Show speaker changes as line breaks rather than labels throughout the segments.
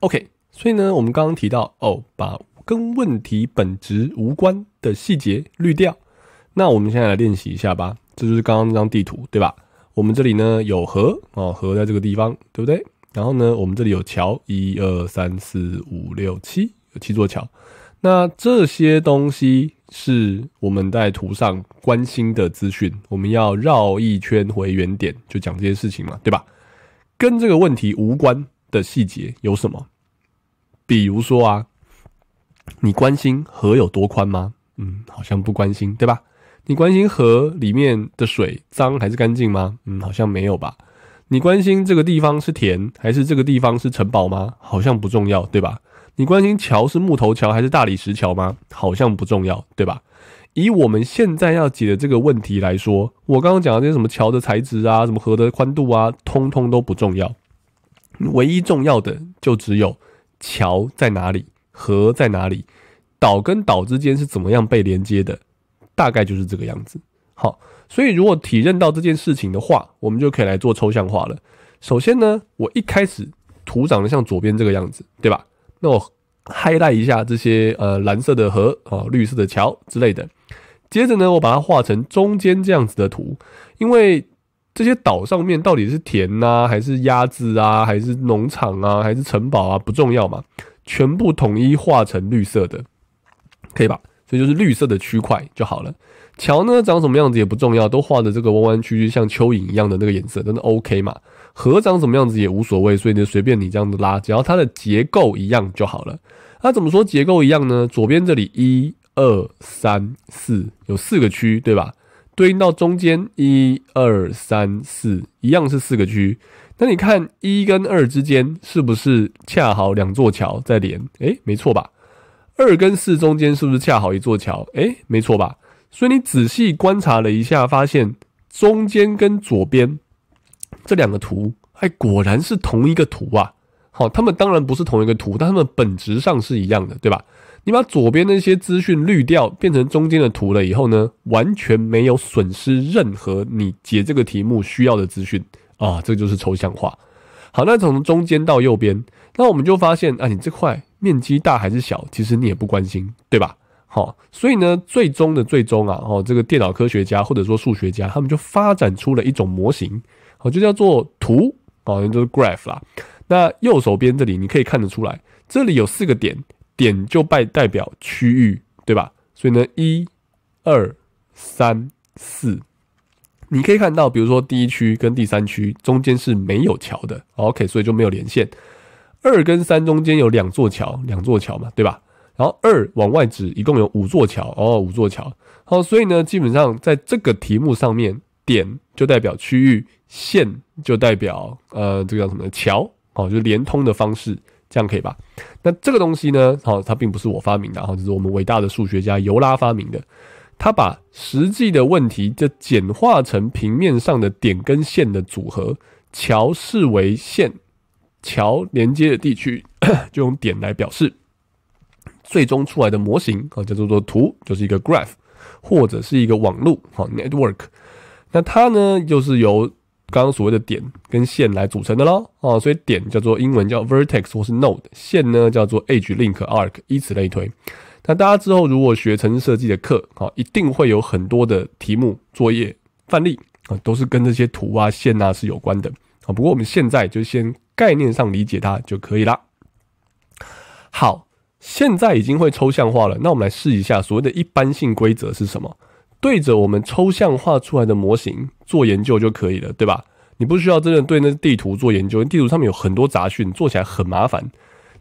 OK，所以呢，我们刚刚提到哦，把跟问题本质无关的细节滤掉。那我们现在来练习一下吧。这就是刚刚那张地图，对吧？我们这里呢有河哦，河在这个地方，对不对？然后呢，我们这里有桥，一二三四五六七，有七座桥。那这些东西是我们在图上关心的资讯，我们要绕一圈回原点，就讲这些事情嘛，对吧？跟这个问题无关的细节有什么？比如说啊，你关心河有多宽吗？嗯，好像不关心，对吧？你关心河里面的水脏还是干净吗？嗯，好像没有吧。你关心这个地方是田还是这个地方是城堡吗？好像不重要，对吧？你关心桥是木头桥还是大理石桥吗？好像不重要，对吧？以我们现在要解的这个问题来说，我刚刚讲的那些什么桥的材质啊，什么河的宽度啊，通通都不重要，唯一重要的就只有。桥在哪里？河在哪里？岛跟岛之间是怎么样被连接的？大概就是这个样子。好，所以如果体认到这件事情的话，我们就可以来做抽象化了。首先呢，我一开始图长得像左边这个样子，对吧？那我 highlight 一下这些呃蓝色的河啊、绿色的桥之类的。接着呢，我把它画成中间这样子的图，因为。这些岛上面到底是田呐，还是鸭子啊，还是农场啊，还是城堡啊，不重要嘛，全部统一画成绿色的，可以吧？所以就是绿色的区块就好了。桥呢，长什么样子也不重要，都画的这个弯弯曲曲像蚯蚓一样的那个颜色，真的 OK 嘛？河长什么样子也无所谓，所以就随便你这样子拉，只要它的结构一样就好了。那怎么说结构一样呢？左边这里一二三四，有四个区，对吧？对应到中间一二三四，一样是四个区。那你看一跟二之间是不是恰好两座桥在连？哎，没错吧？二跟四中间是不是恰好一座桥？哎，没错吧？所以你仔细观察了一下，发现中间跟左边这两个图，哎，果然是同一个图啊。好，他们当然不是同一个图，但他们本质上是一样的，对吧？你把左边那些资讯滤掉，变成中间的图了以后呢，完全没有损失任何你解这个题目需要的资讯啊，这就是抽象化。好，那从中间到右边，那我们就发现啊，你这块面积大还是小，其实你也不关心，对吧？好，所以呢，最终的最终啊，哦，这个电脑科学家或者说数学家，他们就发展出了一种模型，好，就叫做图啊，就是 graph 啦。那右手边这里你可以看得出来，这里有四个点，点就代代表区域，对吧？所以呢，一、二、三、四，你可以看到，比如说第一区跟第三区中间是没有桥的，OK，所以就没有连线。二跟三中间有两座桥，两座桥嘛，对吧？然后二往外指，一共有五座桥哦，五座桥。好，所以呢，基本上在这个题目上面，点就代表区域，线就代表呃，这个叫什么桥？哦，就是连通的方式，这样可以吧？那这个东西呢？好，它并不是我发明的，哈，就是我们伟大的数学家尤拉发明的。他把实际的问题就简化成平面上的点跟线的组合，桥视为线，桥连接的地区 就用点来表示。最终出来的模型啊，叫做做图，就是一个 graph 或者是一个网络，好，network。那它呢，就是由刚刚所谓的点跟线来组成的咯，哦，所以点叫做英文叫 vertex 或是 node，线呢叫做 edge、link、arc，以此类推。那大家之后如果学城市设计的课，啊，一定会有很多的题目、作业、范例啊，都是跟这些图啊、线啊是有关的，啊，不过我们现在就先概念上理解它就可以啦。好，现在已经会抽象化了，那我们来试一下所谓的一般性规则是什么。对着我们抽象化出来的模型做研究就可以了，对吧？你不需要真的对那地图做研究，地图上面有很多杂讯，做起来很麻烦。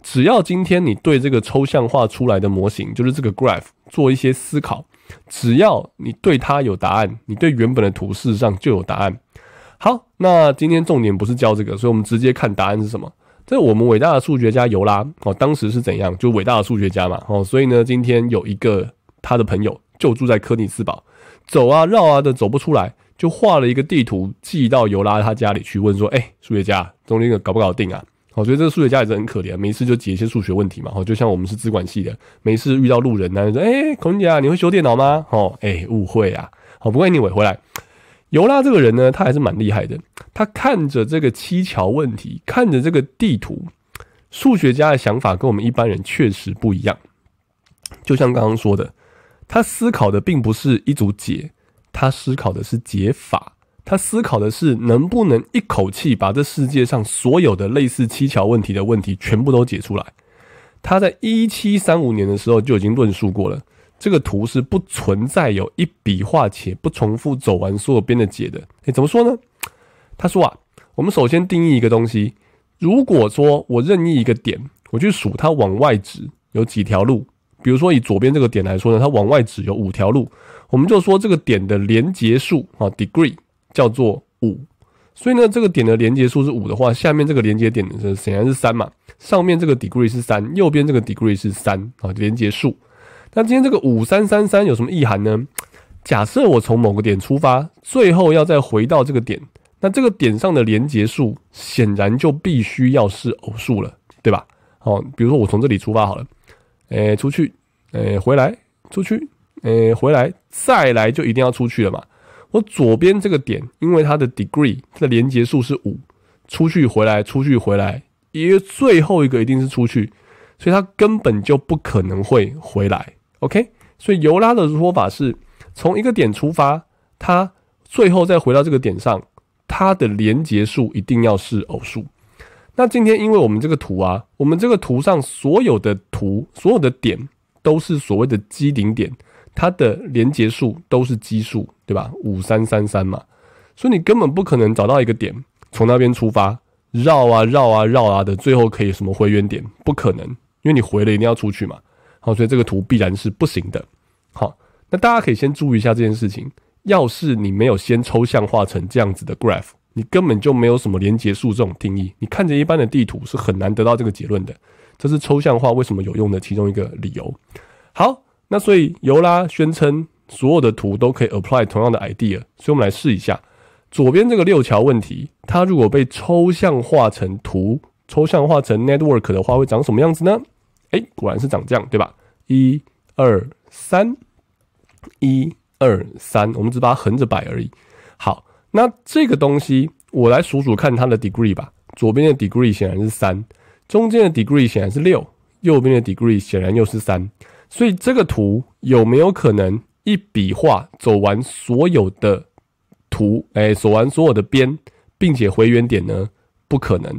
只要今天你对这个抽象化出来的模型，就是这个 graph 做一些思考，只要你对它有答案，你对原本的图实上就有答案。好，那今天重点不是教这个，所以我们直接看答案是什么。这我们伟大的数学家尤拉哦，当时是怎样？就伟大的数学家嘛哦，所以呢，今天有一个他的朋友。就住在科尼斯堡，走啊绕啊的走不出来，就画了一个地图寄到尤拉他家里去，问说：“哎，数学家，中间的搞不搞定啊？”我觉得这个数学家也是很可怜，每次就解一些数学问题嘛。好，就像我们是资管系的，每次遇到路人呢，说：“哎，孔姐啊，你会修电脑吗？”哦，哎，误会啊。好，不过你我回来，尤拉这个人呢，他还是蛮厉害的。他看着这个七桥问题，看着这个地图，数学家的想法跟我们一般人确实不一样。就像刚刚说的。他思考的并不是一组解，他思考的是解法，他思考的是能不能一口气把这世界上所有的类似七桥问题的问题全部都解出来。他在一七三五年的时候就已经论述过了，这个图是不存在有一笔画且不重复走完所有边的解的。诶，怎么说呢？他说啊，我们首先定义一个东西，如果说我任意一个点，我去数它往外指有几条路。比如说以左边这个点来说呢，它往外指有五条路，我们就说这个点的连结数啊，degree 叫做五。所以呢，这个点的连结数是五的话，下面这个连接点是显然是三嘛，上面这个 degree 是三，右边这个 degree 是三啊，连结数。那今天这个五三三三有什么意涵呢？假设我从某个点出发，最后要再回到这个点，那这个点上的连结数显然就必须要是偶数了，对吧？哦，比如说我从这里出发好了。诶，出去，诶，回来，出去，诶，回来，再来就一定要出去了嘛。我左边这个点，因为它的 degree，它的连接数是五，出去回来出去回来，因为最后一个一定是出去，所以它根本就不可能会回来。OK，所以尤拉的说法是，从一个点出发，它最后再回到这个点上，它的连接数一定要是偶数。那今天，因为我们这个图啊，我们这个图上所有的图，所有的点都是所谓的基顶点，它的连接数都是奇数，对吧？五三三三嘛，所以你根本不可能找到一个点，从那边出发，绕啊绕啊绕啊的，最后可以什么回原点？不可能，因为你回了一定要出去嘛。好，所以这个图必然是不行的。好，那大家可以先注意一下这件事情。要是你没有先抽象化成这样子的 graph。你根本就没有什么连结数这种定义，你看着一般的地图是很难得到这个结论的。这是抽象化为什么有用的其中一个理由。好，那所以尤拉宣称所有的图都可以 apply 同样的 idea，所以我们来试一下，左边这个六桥问题，它如果被抽象化成图，抽象化成 network 的话，会长什么样子呢？哎，果然是长这样，对吧？一、二、三，一、二、三，我们只把它横着摆而已。好。那这个东西，我来数数看它的 degree 吧。左边的 degree 显然是三，中间的 degree 显然是六，右边的 degree 显然又是三。所以这个图有没有可能一笔画走完所有的图？哎，走完所有的边，并且回原点呢？不可能，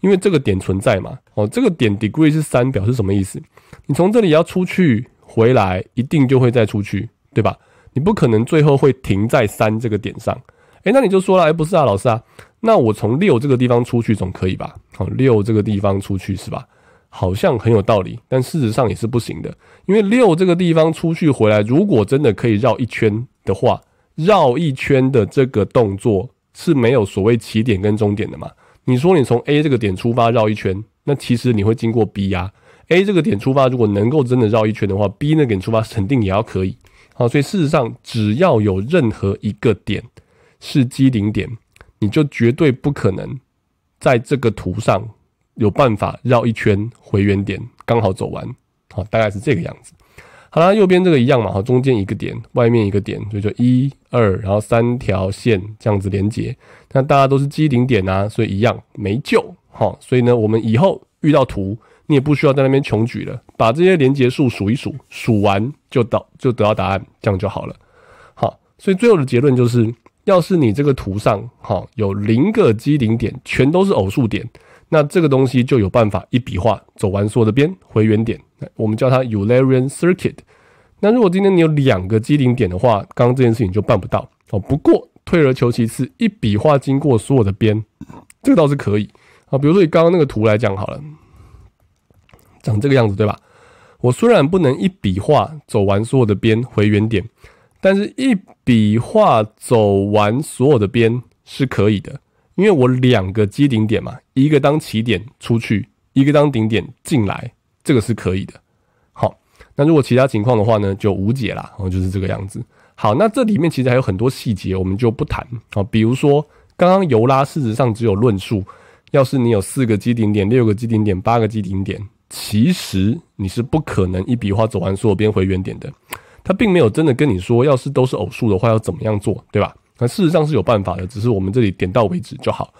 因为这个点存在嘛。哦，这个点 degree 是三，表示什么意思？你从这里要出去回来，一定就会再出去，对吧？你不可能最后会停在三这个点上。哎，那你就说了，哎，不是啊，老师啊，那我从六这个地方出去总可以吧？好，六这个地方出去是吧？好像很有道理，但事实上也是不行的，因为六这个地方出去回来，如果真的可以绕一圈的话，绕一圈的这个动作是没有所谓起点跟终点的嘛？你说你从 A 这个点出发绕一圈，那其实你会经过 B 呀。A 这个点出发，如果能够真的绕一圈的话，B 那个点出发肯定也要可以。好，所以事实上只要有任何一个点。是基顶点，你就绝对不可能在这个图上有办法绕一圈回原点，刚好走完。好，大概是这个样子。好啦，右边这个一样嘛，好，中间一个点，外面一个点，所以就一二，然后三条线这样子连接。那大家都是基顶点啊，所以一样没救。好，所以呢，我们以后遇到图，你也不需要在那边穷举了，把这些连接数数一数，数完就到就得到答案，这样就好了。好，所以最后的结论就是。要是你这个图上，哈，有零个基顶点，全都是偶数点，那这个东西就有办法一笔画走完所有的边回原点，我们叫它 Eulerian circuit。那如果今天你有两个基顶点的话，刚刚这件事情就办不到哦。不过退而求其次，一笔画经过所有的边，这个倒是可以啊。比如说你刚刚那个图来讲好了，长这个样子对吧？我虽然不能一笔画走完所有的边回原点。但是，一笔画走完所有的边是可以的，因为我两个基顶点嘛，一个当起点出去，一个当顶点进来，这个是可以的。好，那如果其他情况的话呢，就无解啦，然后就是这个样子。好，那这里面其实还有很多细节，我们就不谈啊。比如说，刚刚尤拉事实上只有论述，要是你有四个基顶点、六个基顶点、八个基顶点，其实你是不可能一笔画走完所有边回原点的。他并没有真的跟你说，要是都是偶数的话要怎么样做，对吧？那事实上是有办法的，只是我们这里点到为止就好。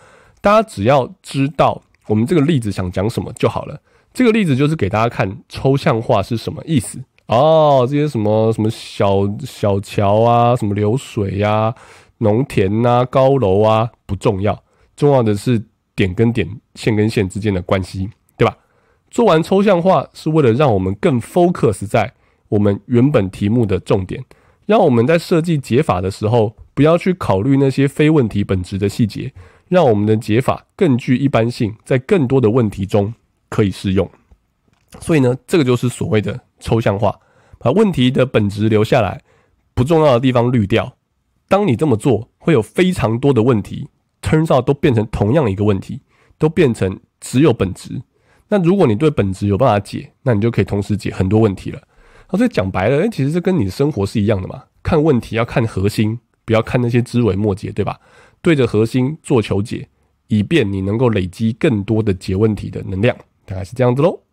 大家只要知道我们这个例子想讲什么就好了。这个例子就是给大家看抽象化是什么意思哦。这些什么什么小小桥啊，什么流水呀，农田啊，高楼啊不重要，重要的是点跟点、线跟线之间的关系，对吧？做完抽象化是为了让我们更 focus 在。我们原本题目的重点，让我们在设计解法的时候，不要去考虑那些非问题本质的细节，让我们的解法更具一般性，在更多的问题中可以适用。所以呢，这个就是所谓的抽象化，把问题的本质留下来，不重要的地方滤掉。当你这么做，会有非常多的问题 turn s out 都变成同样一个问题，都变成只有本质。那如果你对本质有办法解，那你就可以同时解很多问题了。他这讲白了，哎，其实这跟你的生活是一样的嘛。看问题要看核心，不要看那些枝微末节，对吧？对着核心做求解，以便你能够累积更多的解问题的能量，大概是这样子喽。